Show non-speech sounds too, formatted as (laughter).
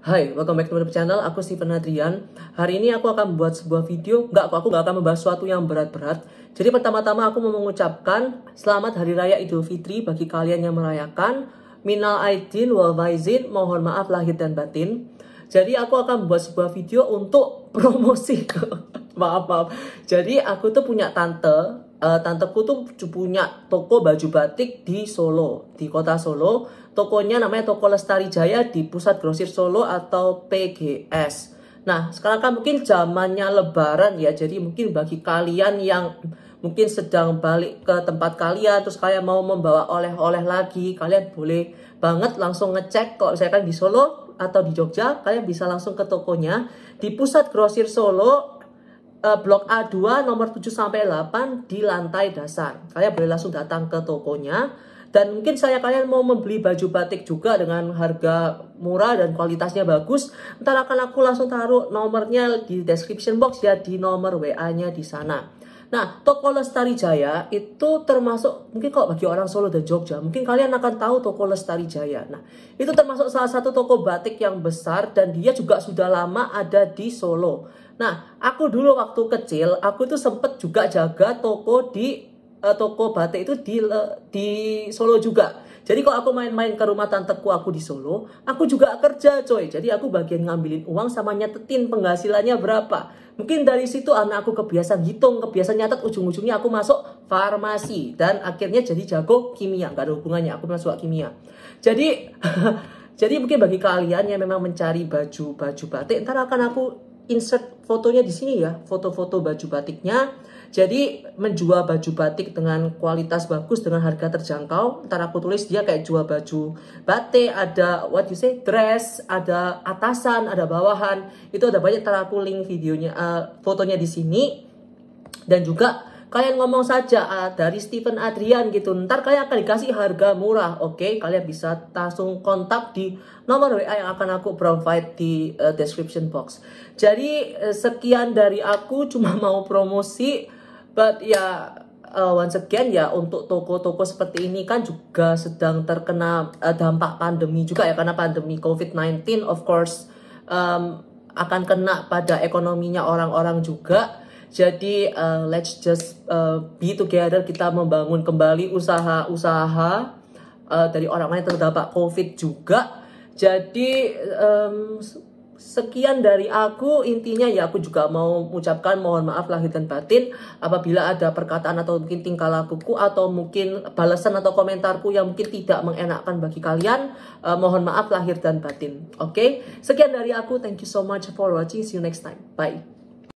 Hai, welcome back to my channel. Aku Steven Adrian. Hari ini aku akan membuat sebuah video. Enggak, aku nggak akan membahas sesuatu yang berat-berat. Jadi pertama-tama aku mau mengucapkan selamat Hari Raya Idul Fitri bagi kalian yang merayakan. Minal aidin wal faizin, mohon maaf lahir dan batin. Jadi aku akan membuat sebuah video untuk promosi. (laughs) maaf, maaf. Jadi aku tuh punya tante uh, tanteku tuh punya toko baju batik di Solo, di kota Solo. Tokonya namanya Toko Lestari Jaya di Pusat Grosir Solo atau PGS. Nah, sekarang kan mungkin zamannya lebaran ya, jadi mungkin bagi kalian yang mungkin sedang balik ke tempat kalian, terus kalian mau membawa oleh-oleh lagi, kalian boleh banget langsung ngecek kalau misalkan di Solo atau di Jogja, kalian bisa langsung ke tokonya di Pusat Grosir Solo uh, blok A2 nomor 7 sampai 8 di lantai dasar. Kalian boleh langsung datang ke tokonya dan mungkin saya kalian mau membeli baju batik juga dengan harga murah dan kualitasnya bagus. Ntar akan aku langsung taruh nomornya di description box ya di nomor WA-nya di sana. Nah, Toko Lestari Jaya itu termasuk mungkin kalau bagi orang Solo dan Jogja, mungkin kalian akan tahu Toko Lestari Jaya. Nah, itu termasuk salah satu toko batik yang besar dan dia juga sudah lama ada di Solo. Nah, aku dulu waktu kecil, aku itu sempet juga jaga toko di uh, toko batik itu di uh, di Solo juga. Jadi kalau aku main-main ke rumah tanteku aku di Solo, aku juga kerja coy. Jadi aku bagian ngambilin uang sama nyatetin penghasilannya berapa. Mungkin dari situ anak aku kebiasaan hitung, kebiasaan nyatet, ujung-ujungnya aku masuk farmasi. Dan akhirnya jadi jago kimia, gak ada hubungannya, aku masuk kimia. Jadi, (laughs) jadi mungkin bagi kalian yang memang mencari baju-baju batik, ntar akan aku insert fotonya di sini ya, foto-foto baju batiknya. Jadi menjual baju batik dengan kualitas bagus dengan harga terjangkau. Ntar aku tulis dia kayak jual baju batik, ada what you say dress, ada atasan, ada bawahan. Itu ada banyak. Ntar aku link videonya, uh, fotonya di sini. Dan juga kalian ngomong saja uh, dari Steven Adrian gitu ntar kalian akan dikasih harga murah oke okay? kalian bisa langsung kontak di nomor WA yang akan aku provide di uh, description box jadi uh, sekian dari aku (laughs) cuma mau promosi but ya yeah, uh, once again ya untuk toko-toko seperti ini kan juga sedang terkena uh, dampak pandemi juga ya karena pandemi COVID-19 of course um, akan kena pada ekonominya orang-orang juga jadi uh, let's just uh, be together kita membangun kembali usaha-usaha uh, dari orang-orang yang terdampak COVID juga. Jadi um, sekian dari aku intinya ya aku juga mau mengucapkan mohon maaf lahir dan batin apabila ada perkataan atau mungkin tingkah lakuku atau mungkin balasan atau komentarku yang mungkin tidak mengenakan bagi kalian uh, mohon maaf lahir dan batin oke okay? sekian dari aku thank you so much for watching see you next time bye